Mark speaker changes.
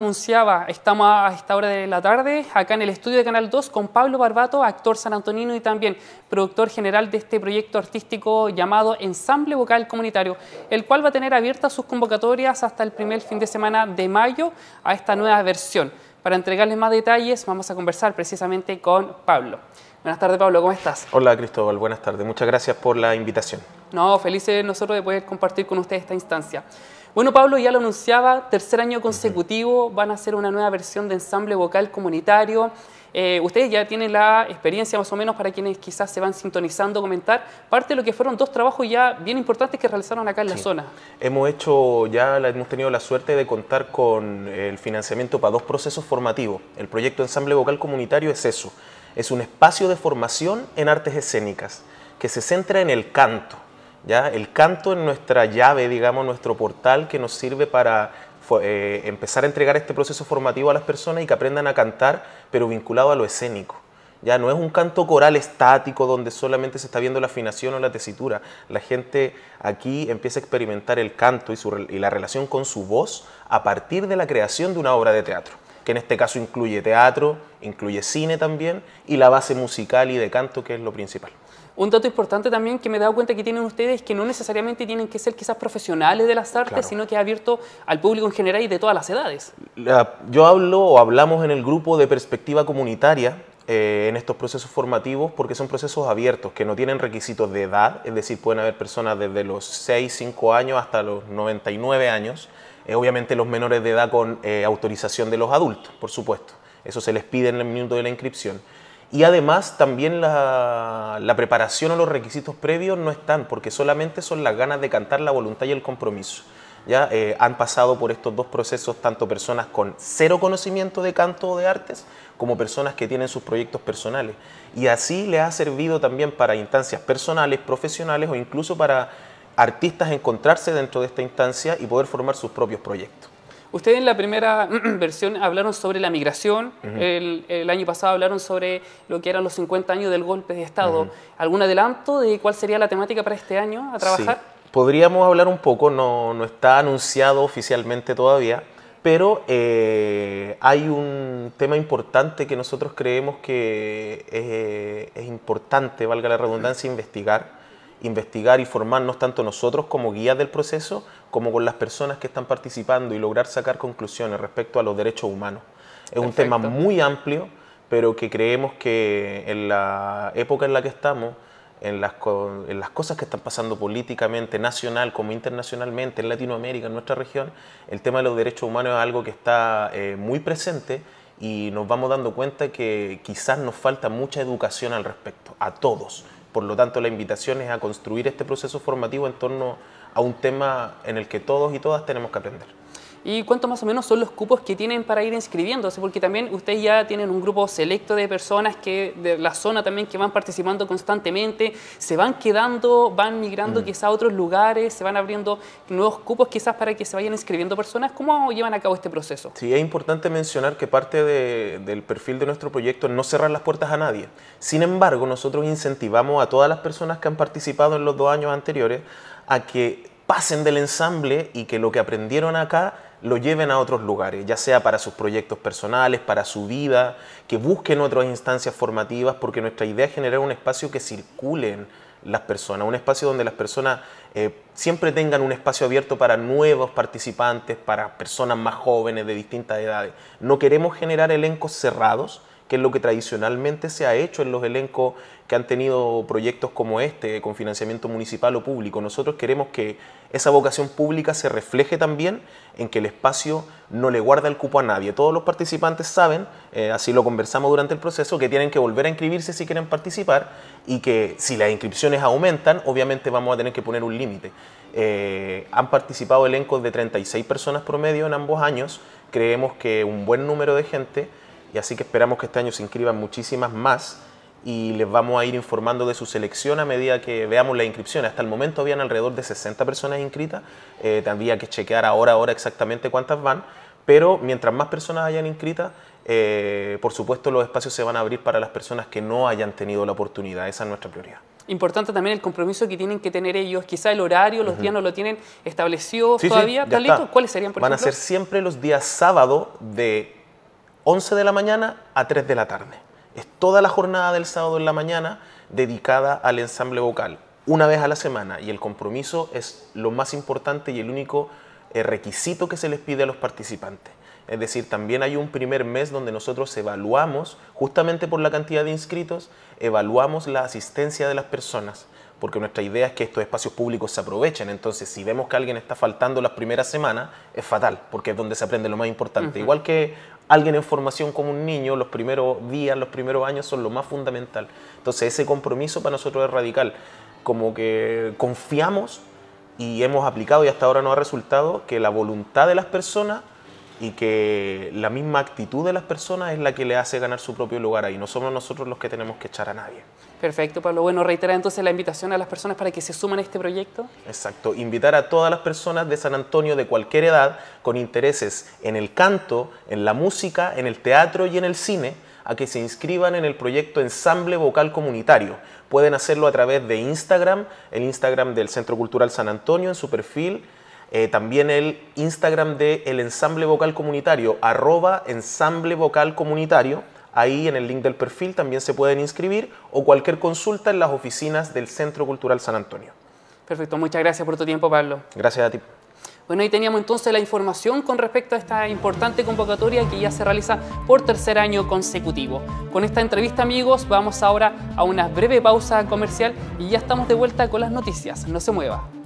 Speaker 1: anunciaba, estamos a esta hora de la tarde acá en el estudio de Canal 2 con Pablo Barbato, actor sanantonino y también productor general de este proyecto artístico llamado Ensamble Vocal Comunitario, el cual va a tener abiertas sus convocatorias hasta el primer fin de semana de mayo a esta nueva versión. Para entregarles más detalles vamos a conversar precisamente con Pablo. Buenas tardes, Pablo, ¿cómo estás?
Speaker 2: Hola, Cristóbal, buenas tardes. Muchas gracias por la invitación.
Speaker 1: No, felices nosotros de poder compartir con ustedes esta instancia. Bueno, Pablo ya lo anunciaba, tercer año consecutivo van a hacer una nueva versión de ensamble vocal comunitario. Eh, ustedes ya tienen la experiencia más o menos para quienes quizás se van sintonizando, comentar parte de lo que fueron dos trabajos ya bien importantes que realizaron acá en la zona.
Speaker 2: Hemos hecho ya, hemos tenido la suerte de contar con el financiamiento para dos procesos formativos. El proyecto Ensamble Vocal Comunitario es eso es un espacio de formación en artes escénicas que se centra en el canto. ¿ya? El canto es nuestra llave, digamos, nuestro portal que nos sirve para eh, empezar a entregar este proceso formativo a las personas y que aprendan a cantar, pero vinculado a lo escénico. Ya no es un canto coral estático donde solamente se está viendo la afinación o la tesitura. La gente aquí empieza a experimentar el canto y la relación con su voz a partir de la creación de una obra de teatro que en este caso incluye teatro, incluye cine también y la base musical y de canto, que es lo principal.
Speaker 1: Un dato importante también que me he dado cuenta que tienen ustedes es que no necesariamente tienen que ser quizás profesionales de las artes, sino que es abierto al público en general y de todas las edades.
Speaker 2: yo hablo o hablamos en el grupo de perspectiva comunitaria, eh, en estos procesos formativos porque son procesos abiertos, que no tienen requisitos de edad, es decir, pueden haber personas desde los 6, 5 años hasta los 99 años, eh, obviamente los menores de edad con eh, autorización de los adultos, por supuesto, eso se les pide en el minuto de la inscripción. Y además también la, la preparación o los requisitos previos no están, porque solamente son las ganas de cantar, la voluntad y el compromiso. ¿ya? Eh, han pasado por estos dos procesos tanto personas con cero conocimiento de canto o de artes como personas que tienen sus proyectos personales. Y así le ha servido también para instancias personales, profesionales o incluso para artistas encontrarse dentro de esta instancia y poder formar sus propios proyectos.
Speaker 1: Ustedes en la primera versión hablaron sobre la migración, el, año pasado hablaron sobre lo que eran los 50 años del golpe de Estado. ¿Algún adelanto de cuál sería la temática para este año a trabajar?
Speaker 2: podríamos hablar un poco, no, está anunciado oficialmente todavía, pero eh, hay un tema importante que nosotros creemos que eh, es, importante, valga la redundancia, investigar investigar y formarnos tanto nosotros como guías del proceso, como con las personas que están participando y lograr sacar conclusiones respecto a los derechos humanos. Es un tema muy amplio, pero que creemos que en la época en la que estamos, en las, cosas que están pasando políticamente, nacional como internacionalmente, en Latinoamérica, en nuestra región, el tema de los derechos humanos es algo que está eh, muy presente y nos vamos dando cuenta que quizás nos falta mucha educación al respecto, a todos. Por lo tanto, la invitación es a construir este proceso formativo en torno a un tema en el que todos y todas tenemos que aprender
Speaker 1: y cuánto más o menos son los cupos que tienen para ir inscribiéndose, porque también ustedes ya tienen un grupo selecto de personas que de la zona también que van participando constantemente, se van quedando, van migrando mm. quizás a otros lugares, se van abriendo nuevos cupos quizás para que se vayan inscribiendo personas. ¿Cómo llevan a cabo este proceso?
Speaker 2: Sí, es importante mencionar que parte del perfil de nuestro proyecto es no cerrar las puertas a nadie. Sin embargo, nosotros incentivamos a todas las personas que han participado en los dos años anteriores a que pasen del ensamble y que lo que aprendieron acá lo lleven a otros lugares, ya sea para sus proyectos personales, para su vida, que busquen otras instancias formativas, porque nuestra idea es generar un espacio que circulen las personas, un espacio donde las personas eh, siempre tengan un espacio abierto para nuevos participantes, para personas más jóvenes de distintas edades. No queremos generar elencos cerrados, que es lo que tradicionalmente se ha hecho en los elencos que han tenido proyectos como este, con financiamiento municipal o público. Nosotros queremos que esa vocación pública se refleje también en que el espacio no le guarda el cupo a nadie. Todos los participantes saben, eh, así lo conversamos durante el proceso, que tienen que volver a inscribirse si quieren participar y que si las inscripciones aumentan, obviamente vamos a tener que poner un límite. Eh, han participado elencos de 36 personas promedio en ambos años, creemos que un buen número de gente y así que esperamos que este año se inscriban muchísimas más y les vamos a ir informando de su selección a medida que veamos la inscripción. Hasta el momento habían alrededor de 60 personas inscritas, eh, tendría que chequear ahora, ahora exactamente cuántas van, pero mientras más personas hayan inscritas, eh, por supuesto los espacios se van a abrir para las personas que no hayan tenido la oportunidad, esa es nuestra prioridad
Speaker 1: importante también el compromiso que tienen que tener ellos. Quizá el horario, los días no lo tienen establecido todavía. ¿Cuáles serían, por Van a ser
Speaker 2: siempre los días sábado de 11 de la mañana a 3 de la tarde es toda la jornada del sábado en la mañana dedicada al ensamble vocal, una vez a la semana, y el compromiso es lo más importante y el único eh, requisito que se les pide a los participantes. Es decir, también hay un primer mes donde nosotros evaluamos, justamente por la cantidad de inscritos, evaluamos la asistencia de las personas, porque nuestra idea es que estos espacios públicos se aprovechen. Entonces, si vemos que alguien está faltando las primeras semanas, es fatal, porque es donde se aprende lo más importante. Igual que alguien en formación como un niño, los primeros días, los primeros años son lo más fundamental. Entonces ese compromiso para nosotros es radical. Como que confiamos y hemos aplicado y hasta ahora no ha resultado que la voluntad de las personas y que la misma actitud de las personas es la que le hace ganar su propio lugar ahí. No somos nosotros los que tenemos que echar a nadie.
Speaker 1: Perfecto, Pablo. Bueno, reiterar entonces la invitación a las personas para que se suman a este proyecto.
Speaker 2: Exacto, invitar a todas las personas de San Antonio de cualquier edad con intereses en el canto, en la música, en el teatro y en el cine a que se inscriban en el proyecto Ensamble Vocal Comunitario. Pueden hacerlo a través de Instagram, el Instagram del Centro Cultural San Antonio, en su perfil eh, también el Instagram de el ensamble vocal comunitario, arroba ensamble vocal comunitario. Ahí en el link del perfil también se pueden inscribir o cualquier consulta en las oficinas del Centro Cultural San Antonio. Perfecto, muchas gracias por tu tiempo, Pablo. Gracias a ti.
Speaker 1: Bueno, ahí teníamos entonces la información con respecto a esta importante convocatoria que ya se realiza por tercer año consecutivo. Con esta entrevista, amigos, vamos ahora a una breve pausa comercial y ya estamos de vuelta con las noticias. No se mueva.